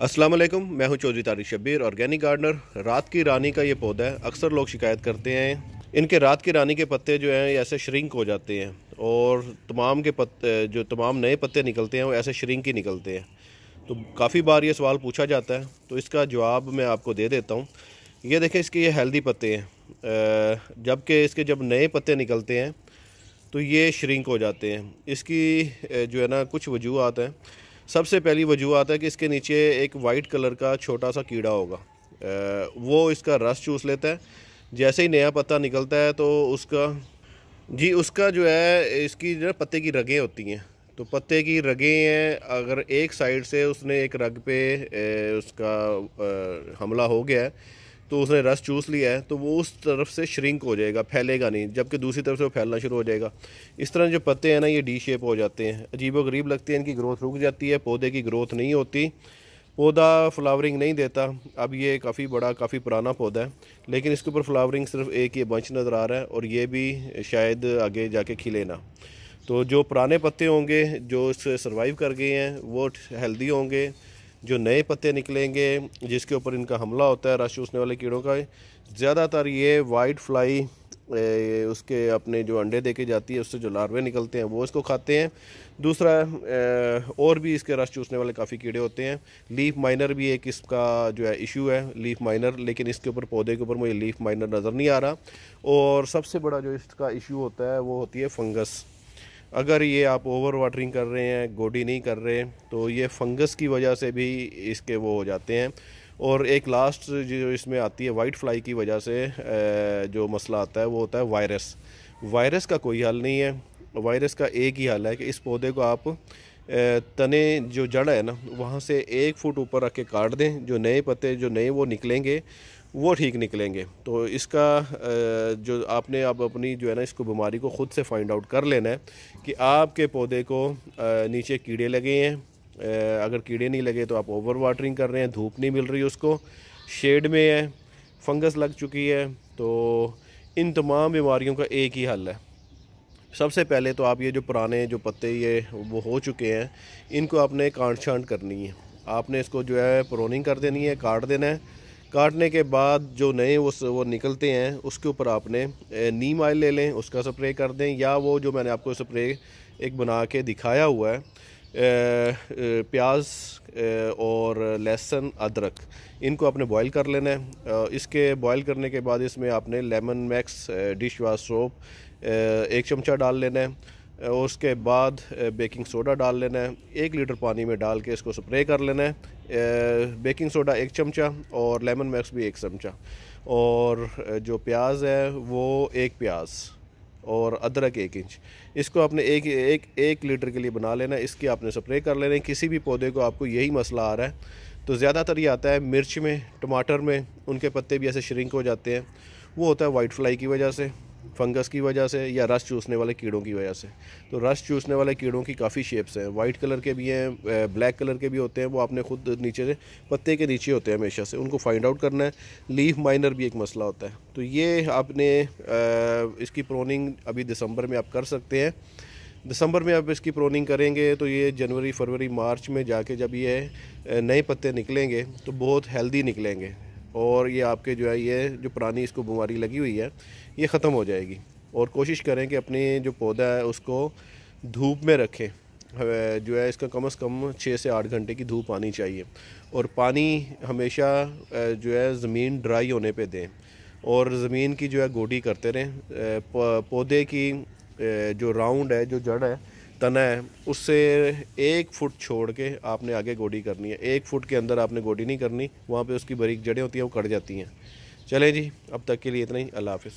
असलम मैं हूं Chaudhry Tariq Shabbir organic gardener रात की रानी का ये पौधा है अक्सर लोग शिकायत करते हैं इनके रात की रानी के पत्ते जो हैं ऐसे श्रिंक हो जाते हैं और तमाम के पत्ते जो तमाम नए पत्ते निकलते हैं वो ऐसे श्रिंक ही निकलते हैं तो काफ़ी बार ये सवाल पूछा जाता है तो इसका जवाब मैं आपको दे देता हूँ ये देखें इसके ये हेल्दी पत्ते हैं जबकि इसके जब नए पत्ते निकलते हैं तो ये श्रिंक हो जाते हैं इसकी जो है ना कुछ वजूहत हैं सबसे पहली वजूहत है कि इसके नीचे एक वाइट कलर का छोटा सा कीड़ा होगा वो इसका रस चूस लेता है जैसे ही नया पत्ता निकलता है तो उसका जी उसका जो है इसकी जो पत्ते की रगें होती हैं तो पत्ते की रगें हैं अगर एक साइड से उसने एक रग पे उसका हमला हो गया है तो उसने रस चूस लिया है तो वो उस तरफ से श्रिंक हो जाएगा फैलेगा नहीं जबकि दूसरी तरफ से वो फैलना शुरू हो जाएगा इस तरह जो पत्ते हैं ना ये डी शेप हो जाते हैं अजीब व गरीब लगते हैं इनकी ग्रोथ रुक जाती है पौधे की ग्रोथ नहीं होती पौधा फ्लावरिंग नहीं देता अब ये काफ़ी बड़ा काफ़ी पुराना पौधा है लेकिन इसके ऊपर फ्लावरिंग सिर्फ एक ये बंश नज़र आ रहा है और ये भी शायद आगे जाके खिले ना तो जो पुराने पत्ते होंगे जो इससे सर्वाइव कर गए हैं वो हेल्दी होंगे जो नए पत्ते निकलेंगे जिसके ऊपर इनका हमला होता है रश चूसने वाले कीड़ों का ज़्यादातर ये वाइट फ्लाई ए, उसके अपने जो अंडे दे के जाती है उससे जो लार्वे निकलते हैं वो इसको खाते हैं दूसरा ए, और भी इसके रस चूसने वाले काफ़ी कीड़े होते हैं लीफ माइनर भी एक इसका जो है इशू है लीफ माइनर लेकिन इसके ऊपर पौधे के ऊपर मुझे लीफ माइनर नज़र नहीं आ रहा और सबसे बड़ा जो इसका इशू होता है वो होती है फंगस अगर ये आप ओवर वाटरिंग कर रहे हैं गोडी नहीं कर रहे तो ये फंगस की वजह से भी इसके वो हो जाते हैं और एक लास्ट जो इसमें आती है वाइट फ्लाई की वजह से जो मसला आता है वो होता है वायरस वायरस का कोई हल नहीं है वायरस का एक ही हल है कि इस पौधे को आप तने जो जड़ है ना वहाँ से एक फुट ऊपर रख के काट दें जो नए पत्ते जो नए वो निकलेंगे वो ठीक निकलेंगे तो इसका जो आपने अब अपनी जो है ना इसको बीमारी को ख़ुद से फाइंड आउट कर लेना है कि आपके पौधे को नीचे कीड़े लगे हैं अगर कीड़े नहीं लगे तो आप ओवर वाटरिंग कर रहे हैं धूप नहीं मिल रही उसको शेड में है फंगस लग चुकी है तो इन तमाम बीमारियों का एक ही हल है सबसे पहले तो आप ये जो पुराने जो पत्ते ये वो हो चुके हैं इनको आपने काट छांट करनी है आपने इसको जो है प्रोनिंग कर देनी है काट देना है काटने के बाद जो नए वो वो निकलते हैं उसके ऊपर आपने नीम ऑयल ले लें उसका स्प्रे कर दें या वो जो मैंने आपको स्प्रे एक बना के दिखाया हुआ है प्याज और लहसुन अदरक इनको आपने बॉईल कर लेना है इसके बॉईल करने के बाद इसमें आपने Lemon Max dish wash soap एक चमचा डाल लेना है उसके बाद बेकिंग सोडा डाल लेना है एक लीटर पानी में डाल के इसको स्प्रे कर लेना है बेकिंग सोडा एक चमचा और लेमन मैक्स भी एक चमचा और जो प्याज है वो एक प्याज और अदरक एक इंच इसको आपने एक एक एक लीटर के लिए बना लेना है इसकी आपने स्प्रे कर लेना है किसी भी पौधे को आपको यही मसला आ रहा है तो ज़्यादातर ये आता है मिर्च में टमाटर में उनके पत्ते भी ऐसे श्रिंक हो जाते हैं वो होता है वाइट फ्लाई की वजह से फंगस की वजह से या रस चूसने वाले कीड़ों की वजह से तो रस चूसने वाले कीड़ों की काफ़ी शेप्स हैं वाइट कलर के भी हैं ब्लैक कलर के भी होते हैं वो आपने खुद नीचे से पत्ते के नीचे होते हैं हमेशा से उनको फाइंड आउट करना है लीफ माइनर भी एक मसला होता है तो ये आपने इसकी प्रोनिंग अभी दिसंबर में आप कर सकते हैं दिसंबर में आप इसकी प्रोनिंग करेंगे तो ये जनवरी फरवरी मार्च में जाके जब ये नए पत्ते निकलेंगे तो बहुत हेल्दी निकलेंगे और ये आपके जो है ये जो पुरानी इसको बीमारी लगी हुई है ये ख़त्म हो जाएगी और कोशिश करें कि अपने जो पौधा है उसको धूप में रखें जो है इसका कम से कम छः से आठ घंटे की धूप आनी चाहिए और पानी हमेशा जो है ज़मीन ड्राई होने पे दें और ज़मीन की जो है गोडी करते रहें पौधे की जो राउंड है जो जड़ है तना है उससे एक फुट छोड़ के आपने आगे गोडी करनी है एक फुट के अंदर आपने गोडी नहीं करनी वहाँ पे उसकी बरीक जड़ें होती हैं वो कट जाती हैं चले जी अब तक के लिए इतना ही अल्लाह हाफ